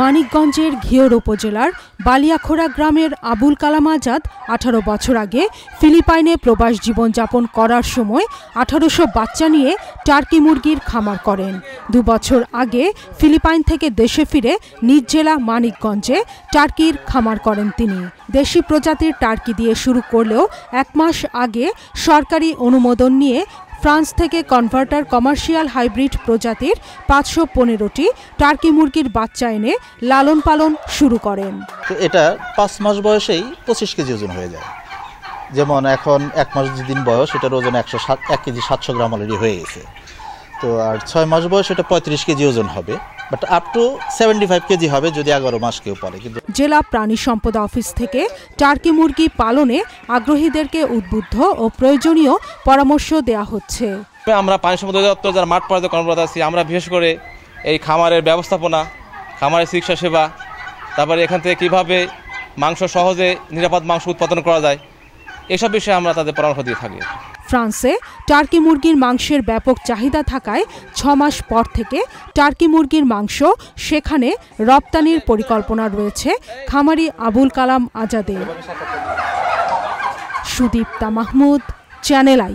মানিকগঞ্জের ঘিওর উপজেলার বালিয়াখোড়া গ্রামের আবুল কালাম আজাদ আঠারো বছর আগে ফিলিপাইনে প্রবাস জীবনযাপন করার সময় আঠারোশো বাচ্চা নিয়ে টার্কি মুরগির খামার করেন দু বছর আগে ফিলিপাইন থেকে দেশে ফিরে নিজ জেলা মানিকগঞ্জে টার্কির খামার করেন তিনি দেশি প্রজাতির টার্কি দিয়ে শুরু করলেও এক মাস আগে সরকারি অনুমোদন নিয়ে ফ্রান্স থেকে কনভার্টার কমার্শিয়াল হাইব্রিড প্রজাতির পাঁচশো পনেরোটি টার্কি মুরগির বাচ্চা এনে লালন পালন শুরু করেন এটা পাঁচ মাস বয়সেই পঁচিশ কেজি ওজন হয়ে যায় যেমন এখন এক মাস দিন বয়স এটার ওজন একশো সাত এক কেজি সাতশো গ্রাম অলরেডি হয়ে গেছে তো আর ছয় মাস বয়স এটা পঁয়ত্রিশ কেজি ওজন হবে but up to seventy five kg হবে যদি এগারো মাস কেউ পরে কিন্তু জেলা প্রাণী সম্পদ অফিস থেকে টার্কি মুরগি পালনে আগ্রহীদেরকে উদ্বুদ্ধ ও প্রয়োজনীয় পরামর্শ দেয়া হচ্ছে আমরা প্রাণী সম্পদ অধিদপ্তর যারা মাঠ পর্যায়ে কর্মরত আছি আমরা বিশেষ করে এই খামারের ব্যবস্থাপনা খামারের চিকিৎসা সেবা তারপরে এখান থেকে কীভাবে মাংস সহজে নিরাপদ মাংস উৎপাদন করা যায় এসব বিষয়ে আমরা তাদের পরামর্শ দিয়ে থাকি ফ্রান্সে টার্কি মুরগির মাংসের ব্যাপক চাহিদা থাকায় ছমাস পর থেকে টার্কি মুরগির মাংস সেখানে রপ্তানির পরিকল্পনা রয়েছে খামারি আবুল কালাম আজাদের সুদীপ্তা মাহমুদ চ্যানেল আই